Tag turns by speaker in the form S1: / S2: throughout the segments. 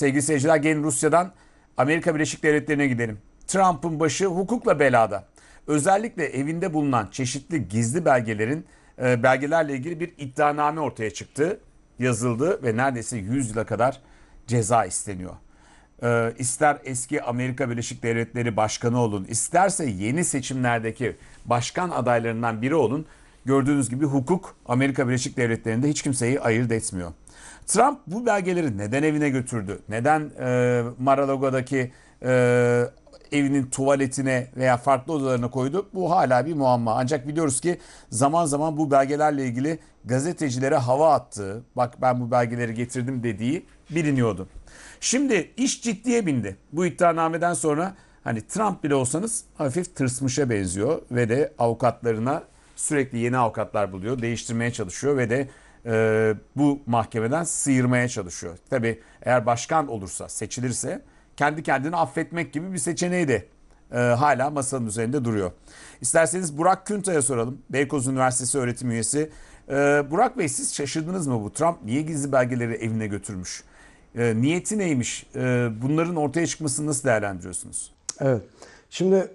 S1: Sevgili seyirciler gelin Rusya'dan Amerika Birleşik Devletleri'ne gidelim. Trump'ın başı hukukla belada. Özellikle evinde bulunan çeşitli gizli belgelerin e, belgelerle ilgili bir iddianame ortaya çıktı, yazıldı ve neredeyse 100 yıla kadar ceza isteniyor. E, ister eski Amerika Birleşik Devletleri Başkanı olun, isterse yeni seçimlerdeki başkan adaylarından biri olun. Gördüğünüz gibi hukuk Amerika Birleşik Devletleri'nde hiç kimseyi ayırt etmiyor. Trump bu belgeleri neden evine götürdü? Neden e, mar e, evinin tuvaletine veya farklı odalarına koydu. Bu hala bir muamma. Ancak biliyoruz ki zaman zaman bu belgelerle ilgili gazetecilere hava attığı, bak ben bu belgeleri getirdim dediği biliniyordu. Şimdi iş ciddiye bindi. Bu iddianameden sonra hani Trump bile olsanız hafif tırsmışa benziyor ve de avukatlarına sürekli yeni avukatlar buluyor, değiştirmeye çalışıyor ve de e, bu mahkemeden sıyırmaya çalışıyor. Tabi eğer başkan olursa, seçilirse kendi kendini affetmek gibi bir seçeneği de e, hala masanın üzerinde duruyor. İsterseniz Burak Küntay'a soralım. Beykoz Üniversitesi öğretim üyesi. E, Burak Bey siz şaşırdınız mı bu? Trump niye gizli belgeleri evine götürmüş? E, niyeti
S2: neymiş? E, bunların ortaya çıkmasını nasıl değerlendiriyorsunuz? Evet. Şimdi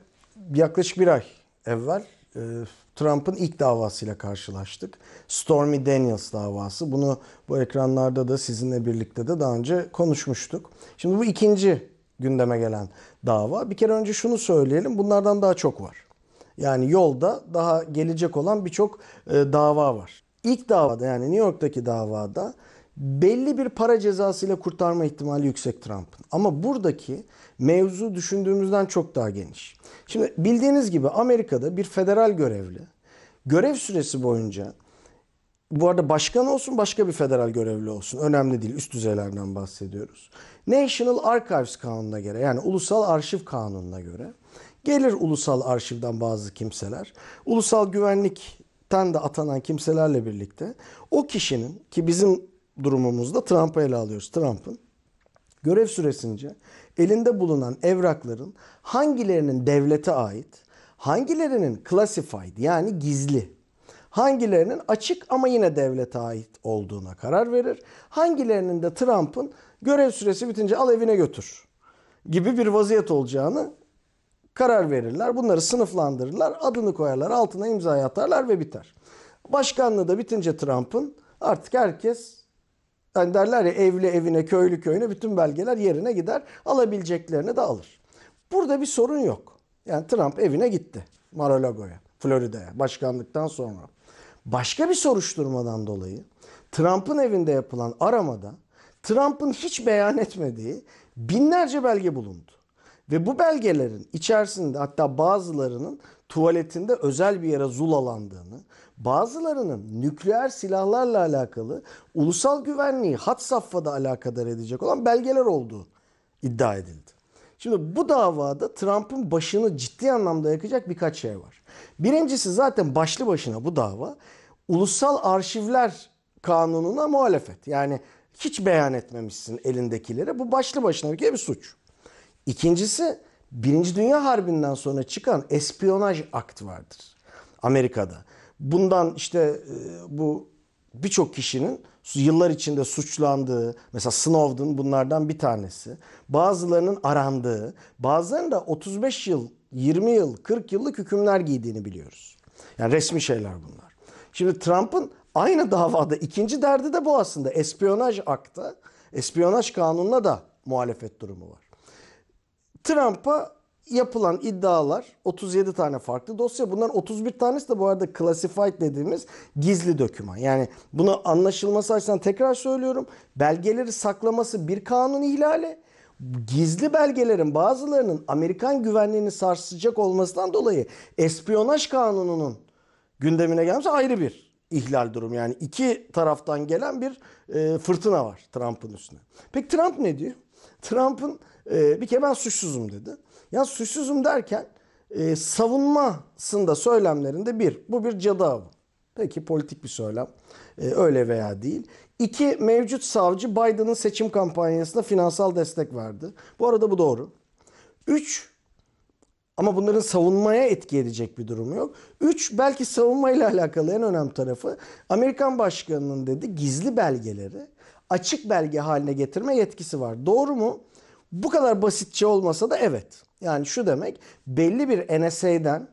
S2: yaklaşık bir ay evvel e, Trump'ın ilk davasıyla karşılaştık. Stormy Daniels davası. Bunu bu ekranlarda da sizinle birlikte de daha önce konuşmuştuk. Şimdi bu ikinci gündeme gelen dava. Bir kere önce şunu söyleyelim. Bunlardan daha çok var. Yani yolda daha gelecek olan birçok e, dava var. İlk davada yani New York'taki davada belli bir para cezasıyla kurtarma ihtimali yüksek Trump'ın. Ama buradaki mevzu düşündüğümüzden çok daha geniş. Şimdi bildiğiniz gibi Amerika'da bir federal görevli görev süresi boyunca bu arada başkan olsun başka bir federal görevli olsun önemli değil üst düzeylerden bahsediyoruz. National Archives kanununa göre yani ulusal arşiv kanununa göre gelir ulusal arşivden bazı kimseler ulusal güvenlikten de atanan kimselerle birlikte o kişinin ki bizim durumumuzda Trump'ı ele alıyoruz. Trump'ın görev süresince elinde bulunan evrakların hangilerinin devlete ait, hangilerinin classified yani gizli, hangilerinin açık ama yine devlete ait olduğuna karar verir. Hangilerinin de Trump'ın görev süresi bitince al evine götür gibi bir vaziyet olacağını karar verirler. Bunları sınıflandırırlar, adını koyarlar, altına imza atarlar ve biter. Başkanlığı da bitince Trump'ın artık herkes yani derler ya evli evine, köylü köyüne bütün belgeler yerine gider. Alabileceklerini de alır. Burada bir sorun yok. Yani Trump evine gitti. Mar-a-Lago'ya, Florida'ya başkanlıktan sonra. Başka bir soruşturmadan dolayı Trump'ın evinde yapılan aramada Trump'ın hiç beyan etmediği binlerce belge bulundu. Ve bu belgelerin içerisinde hatta bazılarının tuvaletinde özel bir yere zulalandığını, bazılarının nükleer silahlarla alakalı ulusal güvenliği hat safhada alakadar edecek olan belgeler olduğu iddia edildi. Şimdi bu davada Trump'ın başını ciddi anlamda yakacak birkaç şey var. Birincisi zaten başlı başına bu dava ulusal arşivler kanununa muhalefet. Yani hiç beyan etmemişsin elindekileri. Bu başlı başına bir, bir suç. İkincisi Birinci Dünya Harbi'nden sonra çıkan espiyonaj aktı vardır Amerika'da. Bundan işte e, bu birçok kişinin yıllar içinde suçlandığı, mesela Snowden bunlardan bir tanesi. Bazılarının arandığı, bazılarının da 35 yıl, 20 yıl, 40 yıllık hükümler giydiğini biliyoruz. Yani resmi şeyler bunlar. Şimdi Trump'ın aynı davada ikinci derdi de bu aslında. Espiyonaj akta, espiyonaj kanununa da muhalefet durumu var. Trump'a yapılan iddialar 37 tane farklı dosya. Bunların 31 tanesi de bu arada classified dediğimiz gizli döküman. Yani bunu anlaşılması açısından tekrar söylüyorum. Belgeleri saklaması bir kanun ihlali. Gizli belgelerin bazılarının Amerikan güvenliğini sarsacak olmasından dolayı espiyonaj kanununun gündemine gelmesi ayrı bir ihlal durum. Yani iki taraftan gelen bir e, fırtına var Trump'ın üstüne. Peki Trump ne diyor? Trump'ın e, bir kere ben suçsuzum dedi. Ya suçsuzum derken e, savunmasında söylemlerinde bir, bu bir cadı avı. Peki politik bir söylem. E, öyle veya değil. İki, mevcut savcı Biden'ın seçim kampanyasına finansal destek verdi. Bu arada bu doğru. Üç, ama bunların savunmaya etki edecek bir durumu yok. Üç, belki savunmayla alakalı en önemli tarafı Amerikan başkanının dedi gizli belgeleri açık belge haline getirme yetkisi var. Doğru mu? Bu kadar basitçe olmasa da evet. Yani şu demek belli bir NSA'den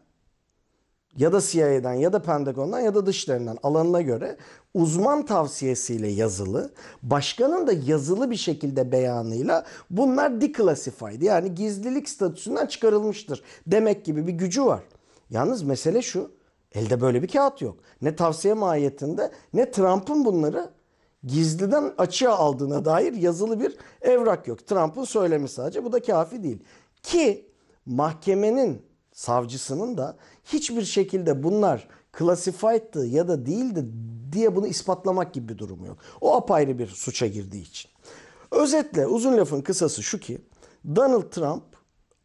S2: ya da CIA'den ya da Pentagon'dan ya da dışlarından alanına göre uzman tavsiyesiyle yazılı, başkanın da yazılı bir şekilde beyanıyla bunlar declassified yani gizlilik statüsünden çıkarılmıştır demek gibi bir gücü var. Yalnız mesele şu, elde böyle bir kağıt yok. Ne tavsiye mahiyetinde ne Trump'ın bunları gizliden açığa aldığına dair yazılı bir evrak yok. Trump'ın söylemi sadece bu da kafi değil. Ki mahkemenin savcısının da hiçbir şekilde bunlar classified'tı ya da değildi diye bunu ispatlamak gibi bir durumu yok. O apayrı bir suça girdiği için. Özetle uzun lafın kısası şu ki Donald Trump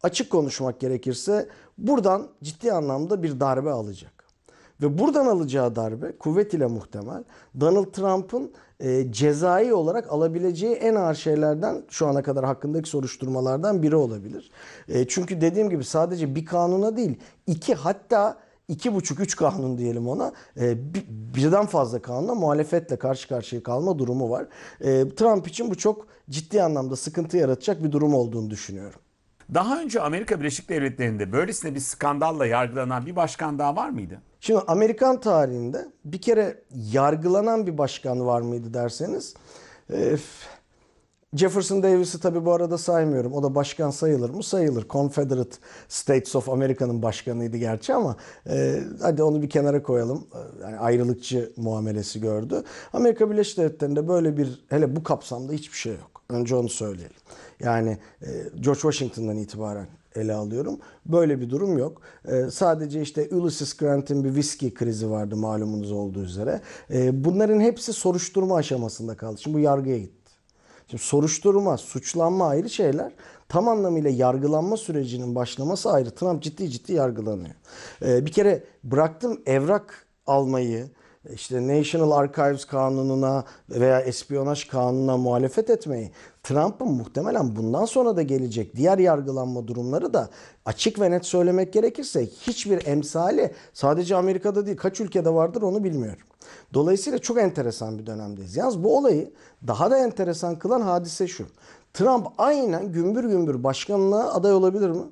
S2: açık konuşmak gerekirse buradan ciddi anlamda bir darbe alacak. Ve buradan alacağı darbe kuvvetiyle muhtemel Donald Trump'ın e, cezai olarak alabileceği en ağır şeylerden şu ana kadar hakkındaki soruşturmalardan biri olabilir. E, çünkü dediğim gibi sadece bir kanuna değil iki hatta iki buçuk üç kanun diyelim ona e, bir, birden fazla kanuna muhalefetle karşı karşıya kalma durumu var. E, Trump için bu çok ciddi anlamda sıkıntı yaratacak bir durum olduğunu düşünüyorum.
S1: Daha önce Amerika Birleşik Devletleri'nde böylesine bir skandalla yargılanan bir başkan daha var mıydı?
S2: Şimdi Amerikan tarihinde bir kere yargılanan bir başkan var mıydı derseniz e, Jefferson Davis'i tabii bu arada saymıyorum. O da başkan sayılır mı? Sayılır. Confederate States of America'nın başkanıydı gerçi ama e, hadi onu bir kenara koyalım. E, yani ayrılıkçı muamelesi gördü. Amerika Birleşik Devletleri'nde böyle bir hele bu kapsamda hiçbir şey yok. Önce onu söyleyelim. Yani e, George Washington'dan itibaren ele alıyorum. Böyle bir durum yok. E, sadece işte Ulysses Grant'in bir viski krizi vardı malumunuz olduğu üzere. E, bunların hepsi soruşturma aşamasında kaldı. Şimdi bu yargıya gitti. Şimdi soruşturma, suçlanma ayrı şeyler. Tam anlamıyla yargılanma sürecinin başlaması ayrı. Trump ciddi ciddi yargılanıyor. bir kere bıraktım evrak almayı, işte National Archives kanununa veya espiyonaj kanununa muhalefet etmeyi Trump'ın muhtemelen bundan sonra da gelecek diğer yargılanma durumları da açık ve net söylemek gerekirse hiçbir emsali sadece Amerika'da değil kaç ülkede vardır onu bilmiyorum. Dolayısıyla çok enteresan bir dönemdeyiz. Yalnız bu olayı daha da enteresan kılan hadise şu. Trump aynen gümbür gümbür başkanlığa aday olabilir mi?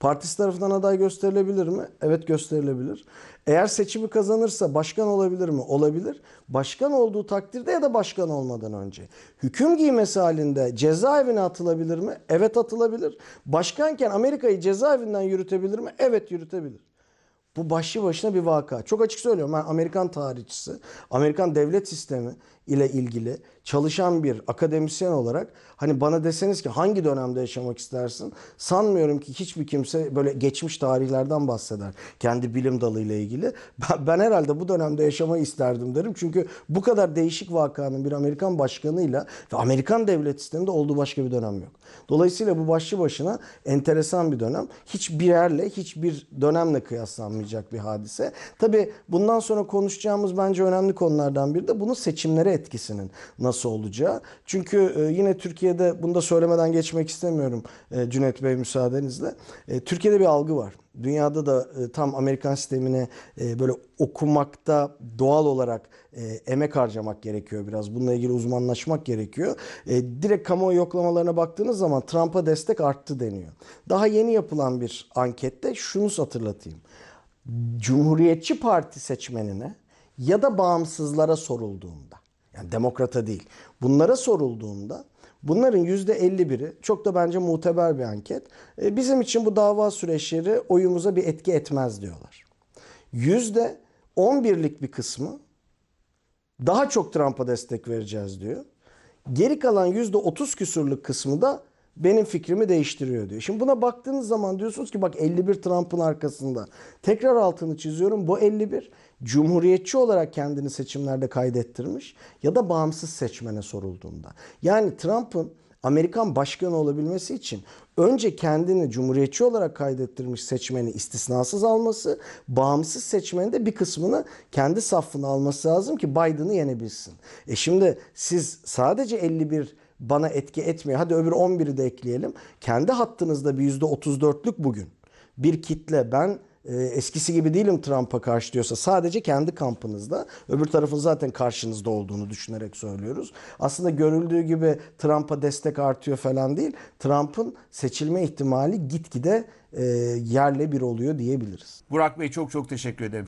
S2: Partisi tarafından aday gösterilebilir mi? Evet gösterilebilir. Eğer seçimi kazanırsa başkan olabilir mi? Olabilir. Başkan olduğu takdirde ya da başkan olmadan önce. Hüküm giymesi halinde cezaevine atılabilir mi? Evet atılabilir. Başkanken Amerika'yı cezaevinden yürütebilir mi? Evet yürütebilir. Bu başlı başına bir vaka. Çok açık söylüyorum ben Amerikan tarihçisi, Amerikan devlet sistemi ile ilgili çalışan bir akademisyen olarak hani bana deseniz ki hangi dönemde yaşamak istersin? Sanmıyorum ki hiçbir kimse böyle geçmiş tarihlerden bahseder kendi bilim dalıyla ilgili. Ben, ben herhalde bu dönemde yaşamayı isterdim derim. Çünkü bu kadar değişik vakanın bir Amerikan başkanıyla ve Amerikan devlet sisteminde olduğu başka bir dönem yok. Dolayısıyla bu başlı başına enteresan bir dönem. Hiçbir yerle, hiçbir dönemle kıyaslanmıyor bağlayacak bir hadise. Tabi bundan sonra konuşacağımız bence önemli konulardan biri de bunun seçimlere etkisinin nasıl olacağı. Çünkü e, yine Türkiye'de bunu da söylemeden geçmek istemiyorum e, Cüneyt Bey müsaadenizle. E, Türkiye'de bir algı var. Dünyada da tam Amerikan sistemine böyle okumakta doğal olarak emek harcamak gerekiyor biraz. Bununla ilgili uzmanlaşmak gerekiyor. Direkt kamuoyu yoklamalarına baktığınız zaman Trump'a destek arttı deniyor. Daha yeni yapılan bir ankette şunu hatırlatayım. Cumhuriyetçi Parti seçmenine ya da bağımsızlara sorulduğunda yani demokrata değil. Bunlara sorulduğunda bunların %51'i çok da bence muteber bir anket. E, bizim için bu dava süreçleri oyumuza bir etki etmez diyorlar. %11'lik bir kısmı daha çok Trump'a destek vereceğiz diyor. Geri kalan %30 küsurluk kısmı da benim fikrimi değiştiriyor diyor. Şimdi buna baktığınız zaman diyorsunuz ki bak 51 Trump'ın arkasında. Tekrar altını çiziyorum bu 51 cumhuriyetçi olarak kendini seçimlerde kaydettirmiş ya da bağımsız seçmene sorulduğunda. Yani Trump'ın Amerikan başkanı olabilmesi için önce kendini cumhuriyetçi olarak kaydettirmiş seçmeni istisnasız alması, bağımsız seçmeni de bir kısmını kendi safına alması lazım ki Biden'ı yenebilsin. E şimdi siz sadece 51 bana etki etmiyor. Hadi öbür 11'i de ekleyelim. Kendi hattınızda bir %34'lük bugün. Bir kitle ben e, eskisi gibi değilim Trump'a karşı diyorsa sadece kendi kampınızda öbür tarafın zaten karşınızda olduğunu düşünerek söylüyoruz. Aslında görüldüğü gibi Trump'a destek artıyor falan değil. Trump'ın seçilme ihtimali gitgide e, yerle bir oluyor diyebiliriz.
S1: Burak Bey çok çok teşekkür ederim.